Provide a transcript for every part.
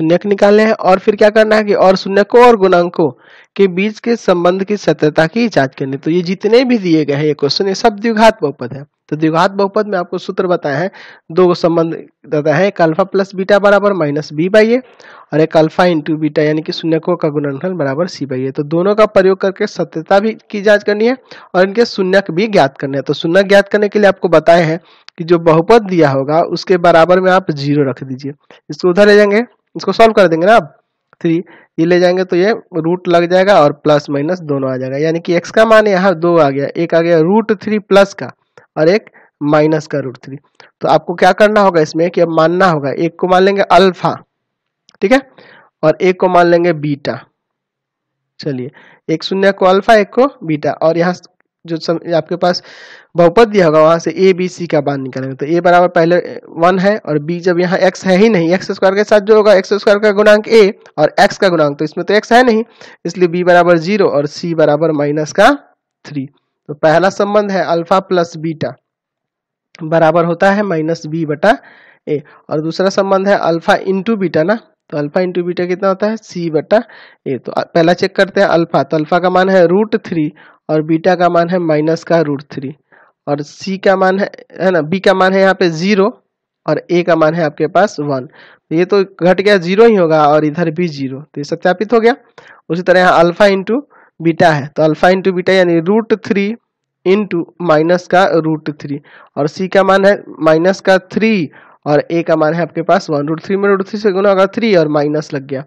शून्यक निकालने हैं और फिर क्या करना है कि और को और गुणांकों के बीच के संबंध की सत्यता की जांच करनी तो ये जितने भी दिए गए हैं ये क्वेश्चन ये सब द्विघात बहुपद है तो द्विघात बहुपद में आपको सूत्र बताया है दो संबंध देता है एक अल्फा प्लस बीटा बराबर माइनस बी बाई ए और एक अल्फा इंटू बीटा यानी कि को का गुणनफल बराबर सी बाई ए तो दोनों का प्रयोग करके सत्यता भी की जांच करनी है और इनके शून्यक भी ज्ञात करने हैं तो शून्य ज्ञात करने के लिए आपको बताया है कि जो बहुपद दिया होगा उसके बराबर में आप जीरो रख दीजिए इसको उधर ले जाएंगे इसको सॉल्व कर देंगे ना आप थ्री ये ले जाएंगे तो ये रूट लग जाएगा और प्लस माइनस दोनों आ जाएगा यानी कि एक्स का मान यहाँ दो आ गया एक आ गया रूट थ्री प्लस का और एक माइनस का रूट थ्री तो आपको क्या करना होगा इसमें कि अब मानना होगा एक को मान लेंगे अल्फा ठीक है और एक को मान लेंगे बीटा चलिए एक शून्य को अल्फा एक को बीटा और यहाँ जो सम, आपके पास बहुपद दिया होगा वहाँ से ए बी सी का बांध निकालेंगे तो ए बराबर पहले वन है और बी जब यहाँ एक्स है ही नहीं एक्स स्क्वायर के साथ जो होगा एक्स स्क्वायर का गुणांक ए और एक्स का गुणांक तो इसमें तो एक्स है नहीं इसलिए बी बराबर जीरो और सी बराबर माइनस का थ्री तो पहला संबंध है अल्फा प्लस बीटा बराबर होता है माइनस बी बटा ए और दूसरा संबंध है अल्फा इंटू बीटा ना तो अल्फा इंटू बीटा कितना होता है सी बटा ए तो पहला चेक करते हैं अल्फा तो अल्फा का मान है रूट थ्री और बीटा का मान है माइनस का रूट थ्री और सी का मान है है ना बी का मान है यहाँ पे जीरो और ए का मान है आपके पास वन तो ये तो घट गया जीरो ही होगा और इधर भी जीरो तो ये सत्यापित हो गया उसी तरह यहाँ अल्फा इंटू बीटा है तो अल्फा इंटू बीटा यानी रूट थ्री इंटू माइनस का रूट थ्री और सी का मान है माइनस का थ्री और ए का मान है आपके पास वन रूट थ्री में रूट थ्री से गुना होगा थ्री और माइनस लग गया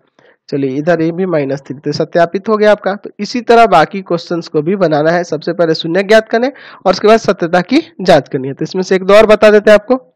चलिए इधर ये भी माइनस थ्री तो सत्यापित हो गया आपका तो इसी तरह बाकी क्वेश्चन को भी बनाना है सबसे पहले शून्य ज्ञात करने और उसके बाद सत्यता की जांच करनी है तो इसमें से एक दो और बता देते हैं आपको